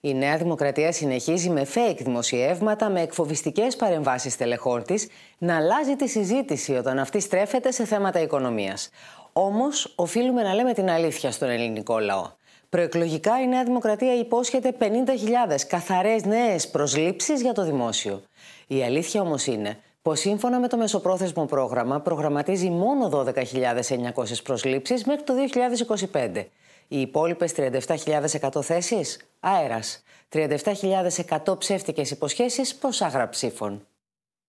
Η Νέα Δημοκρατία συνεχίζει με fake δημοσιεύματα, με εκφοβιστικές παρεμβάσεις τελεχών της, να αλλάζει τη συζήτηση όταν αυτή στρέφεται σε θέματα οικονομίας. Όμως, οφείλουμε να λέμε την αλήθεια στον ελληνικό λαό. Προεκλογικά η Νέα Δημοκρατία υπόσχεται 50.000 καθαρές νέες προσλήψεις για το δημόσιο. Η αλήθεια όμως είναι πως σύμφωνα με το μεσοπρόθεσμο πρόγραμμα προγραμματίζει μόνο 12.900 προσλήψεις μέχρι το 2025. Οι υπόλοιπες 37.100 θέσεις αέρας. 37.100 ψεύτικες υποσχέσεις ποσά ψήφων.